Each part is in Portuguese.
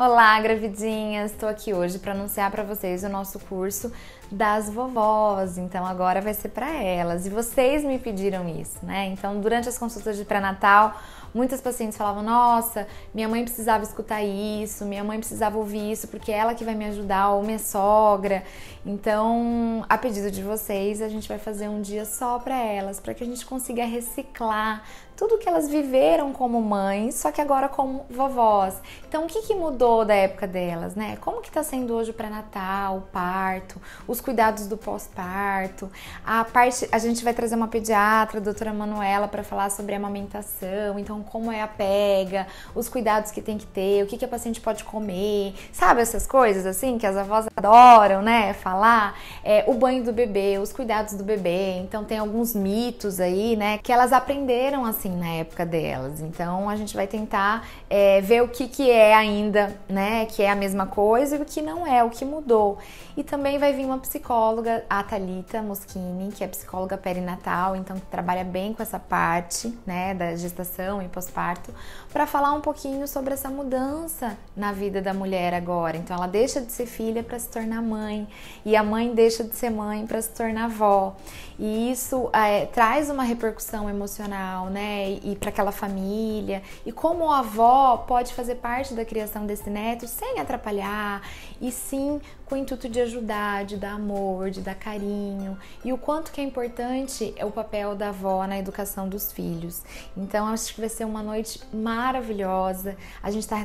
Olá, gravidinhas! Estou aqui hoje para anunciar para vocês o nosso curso das vovós. Então agora vai ser para elas. E vocês me pediram isso, né? Então, durante as consultas de pré-natal, Muitas pacientes falavam: Nossa, minha mãe precisava escutar isso, minha mãe precisava ouvir isso, porque é ela que vai me ajudar, ou minha sogra. Então, a pedido de vocês, a gente vai fazer um dia só para elas, para que a gente consiga reciclar tudo que elas viveram como mães, só que agora como vovós. Então, o que, que mudou da época delas, né? Como que tá sendo hoje o pré-natal, o parto, os cuidados do pós-parto, a parte, a gente vai trazer uma pediatra, a doutora Manuela, para falar sobre amamentação, então como é a pega, os cuidados que tem que ter, o que, que a paciente pode comer, sabe essas coisas assim que as avós adoram, né? Falar é, o banho do bebê, os cuidados do bebê. Então tem alguns mitos aí, né? Que elas aprenderam assim na época delas. Então a gente vai tentar é, ver o que, que é ainda, né? Que é a mesma coisa e o que não é, o que mudou. E também vai vir uma psicóloga, a Thalita Moschini, que é psicóloga perinatal, então que trabalha bem com essa parte, né, da gestação e pós-parto, para falar um pouquinho sobre essa mudança na vida da mulher agora. Então, ela deixa de ser filha para se tornar mãe, e a mãe deixa de ser mãe para se tornar avó. E isso é, traz uma repercussão emocional, né? E, e para aquela família. E como a avó pode fazer parte da criação desse neto sem atrapalhar, e sim com o intuito de ajudar, de dar amor, de dar carinho. E o quanto que é importante é o papel da avó na educação dos filhos. Então, acho que vai ser ser uma noite maravilhosa. A gente está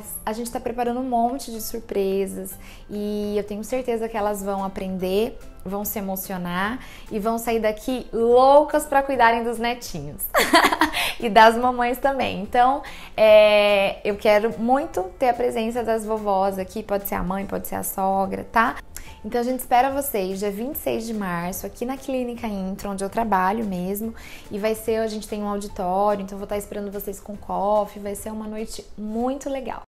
tá preparando um monte de surpresas e eu tenho certeza que elas vão aprender, vão se emocionar e vão sair daqui loucas para cuidarem dos netinhos e das mamães também. Então, é, eu quero muito ter a presença das vovós aqui. Pode ser a mãe, pode ser a sogra, tá? Então a gente espera vocês dia 26 de março aqui na Clínica Intro, onde eu trabalho mesmo, e vai ser, a gente tem um auditório, então vou estar esperando vocês com coffee, vai ser uma noite muito legal.